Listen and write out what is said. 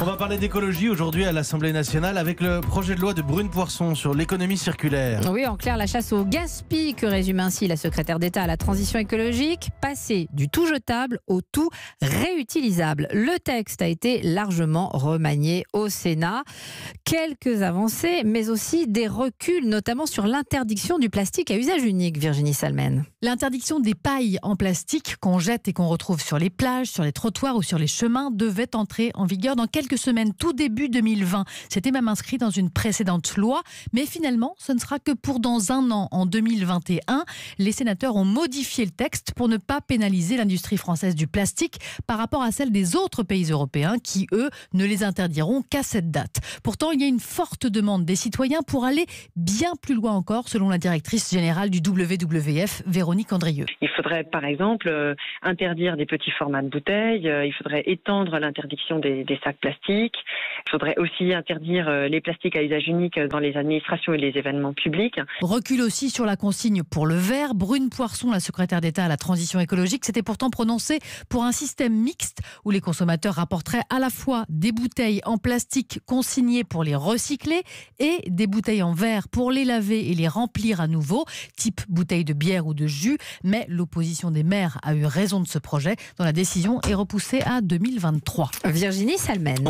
On va parler d'écologie aujourd'hui à l'Assemblée nationale avec le projet de loi de Brune Poisson sur l'économie circulaire. Oui, en clair, la chasse au gaspille que résume ainsi la secrétaire d'État à la transition écologique, passer du tout jetable au tout réutilisable. Le texte a été largement remanié au Sénat. Quelques avancées, mais aussi des reculs, notamment sur l'interdiction du plastique à usage unique, Virginie Salmen. L'interdiction des pailles en plastique qu'on jette et qu'on retrouve sur les plages, sur les trottoirs ou sur les chemins devait entrer en vigueur dans quelques quelques semaines, tout début 2020. C'était même inscrit dans une précédente loi, mais finalement, ce ne sera que pour dans un an, en 2021. Les sénateurs ont modifié le texte pour ne pas pénaliser l'industrie française du plastique par rapport à celle des autres pays européens qui, eux, ne les interdiront qu'à cette date. Pourtant, il y a une forte demande des citoyens pour aller bien plus loin encore, selon la directrice générale du WWF, Véronique Andrieux. Il faudrait, par exemple, euh, interdire des petits formats de bouteilles, euh, il faudrait étendre l'interdiction des, des sacs plastiques il faudrait aussi interdire euh, les plastiques à usage unique euh, dans les administrations et les événements publics. Recul aussi sur la consigne pour le verre. Brune Poisson, la secrétaire d'État à la transition écologique, s'était pourtant prononcée pour un système mixte où les consommateurs rapporteraient à la fois des bouteilles en plastique consignées pour les recycler et des bouteilles en verre pour les laver et les remplir à nouveau, type bouteille de bière ou de jus. Mais l'opposition des maires a eu raison de ce projet dont la décision est repoussée à 2023. Virginie Salmen.